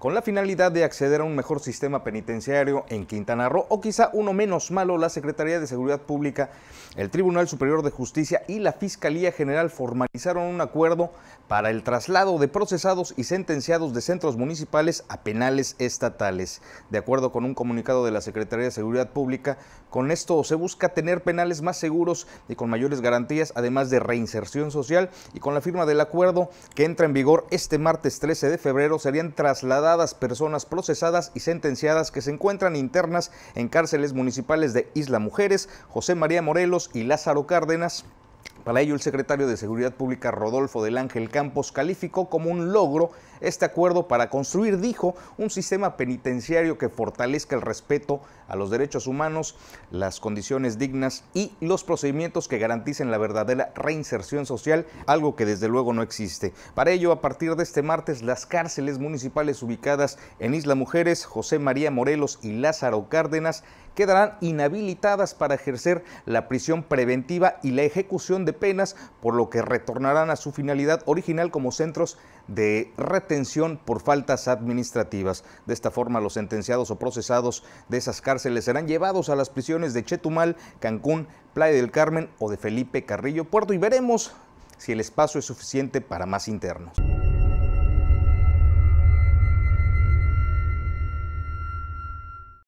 con la finalidad de acceder a un mejor sistema penitenciario en Quintana Roo o quizá uno menos malo, la Secretaría de Seguridad Pública, el Tribunal Superior de Justicia y la Fiscalía General formalizaron un acuerdo para el traslado de procesados y sentenciados de centros municipales a penales estatales. De acuerdo con un comunicado de la Secretaría de Seguridad Pública, con esto se busca tener penales más seguros y con mayores garantías, además de reinserción social y con la firma del acuerdo que entra en vigor este martes 13 de febrero serían trasladados personas procesadas y sentenciadas que se encuentran internas en cárceles municipales de Isla Mujeres, José María Morelos y Lázaro Cárdenas para ello, el secretario de Seguridad Pública Rodolfo del Ángel Campos calificó como un logro este acuerdo para construir, dijo, un sistema penitenciario que fortalezca el respeto a los derechos humanos, las condiciones dignas y los procedimientos que garanticen la verdadera reinserción social, algo que desde luego no existe. Para ello, a partir de este martes, las cárceles municipales ubicadas en Isla Mujeres, José María Morelos y Lázaro Cárdenas quedarán inhabilitadas para ejercer la prisión preventiva y la ejecución de penas, por lo que retornarán a su finalidad original como centros de retención por faltas administrativas. De esta forma, los sentenciados o procesados de esas cárceles serán llevados a las prisiones de Chetumal, Cancún, Playa del Carmen o de Felipe Carrillo Puerto y veremos si el espacio es suficiente para más internos.